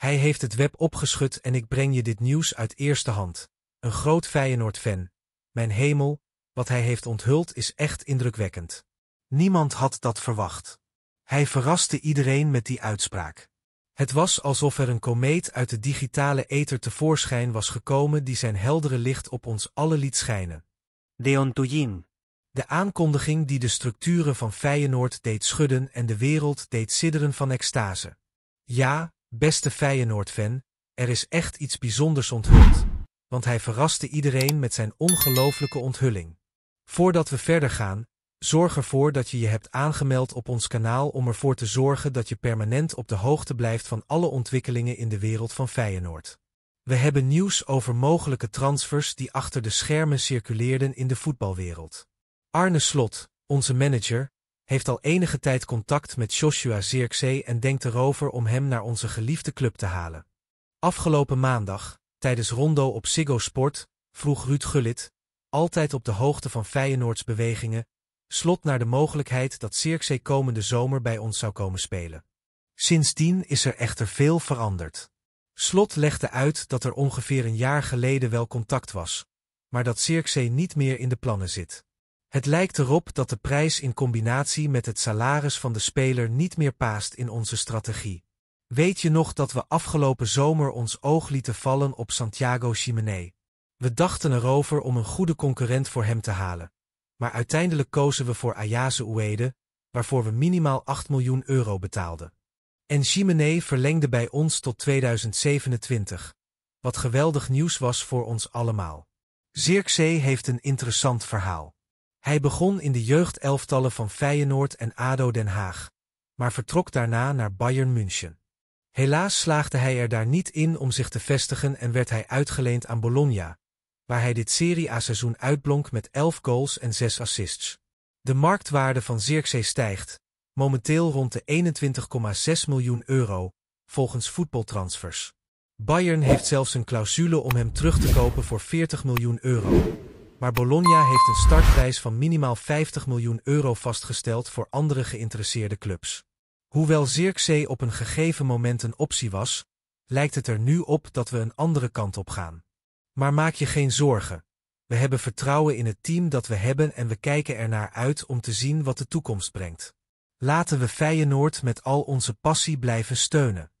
Hij heeft het web opgeschud en ik breng je dit nieuws uit eerste hand. Een groot Feyenoord-fan. Mijn hemel, wat hij heeft onthuld is echt indrukwekkend. Niemand had dat verwacht. Hij verraste iedereen met die uitspraak. Het was alsof er een komeet uit de digitale ether tevoorschijn was gekomen die zijn heldere licht op ons allen liet schijnen. Deontoyin, De aankondiging die de structuren van Feyenoord deed schudden en de wereld deed sidderen van extase. Ja, Beste Feyenoord-fan, er is echt iets bijzonders onthuld, want hij verraste iedereen met zijn ongelooflijke onthulling. Voordat we verder gaan, zorg ervoor dat je je hebt aangemeld op ons kanaal om ervoor te zorgen dat je permanent op de hoogte blijft van alle ontwikkelingen in de wereld van Feyenoord. We hebben nieuws over mogelijke transfers die achter de schermen circuleerden in de voetbalwereld. Arne Slot, onze manager, heeft al enige tijd contact met Joshua Zirkzee en denkt erover om hem naar onze geliefde club te halen. Afgelopen maandag, tijdens Rondo op Siggo Sport, vroeg Ruud Gullit, altijd op de hoogte van Feyenoords bewegingen, slot naar de mogelijkheid dat Zirkzee komende zomer bij ons zou komen spelen. Sindsdien is er echter veel veranderd. Slot legde uit dat er ongeveer een jaar geleden wel contact was, maar dat Zirkzee niet meer in de plannen zit. Het lijkt erop dat de prijs in combinatie met het salaris van de speler niet meer paast in onze strategie. Weet je nog dat we afgelopen zomer ons oog lieten vallen op Santiago Chimene? We dachten erover om een goede concurrent voor hem te halen. Maar uiteindelijk kozen we voor Ayase Uede, waarvoor we minimaal 8 miljoen euro betaalden. En Ximenez verlengde bij ons tot 2027, wat geweldig nieuws was voor ons allemaal. Zirkzee heeft een interessant verhaal. Hij begon in de jeugdelftallen van Feyenoord en ADO Den Haag, maar vertrok daarna naar Bayern München. Helaas slaagde hij er daar niet in om zich te vestigen en werd hij uitgeleend aan Bologna, waar hij dit Serie A-seizoen uitblonk met 11 goals en 6 assists. De marktwaarde van Zirkzee stijgt, momenteel rond de 21,6 miljoen euro, volgens voetbaltransfers. Bayern heeft zelfs een clausule om hem terug te kopen voor 40 miljoen euro maar Bologna heeft een startprijs van minimaal 50 miljoen euro vastgesteld voor andere geïnteresseerde clubs. Hoewel Zirkzee op een gegeven moment een optie was, lijkt het er nu op dat we een andere kant op gaan. Maar maak je geen zorgen. We hebben vertrouwen in het team dat we hebben en we kijken ernaar uit om te zien wat de toekomst brengt. Laten we Feyenoord met al onze passie blijven steunen.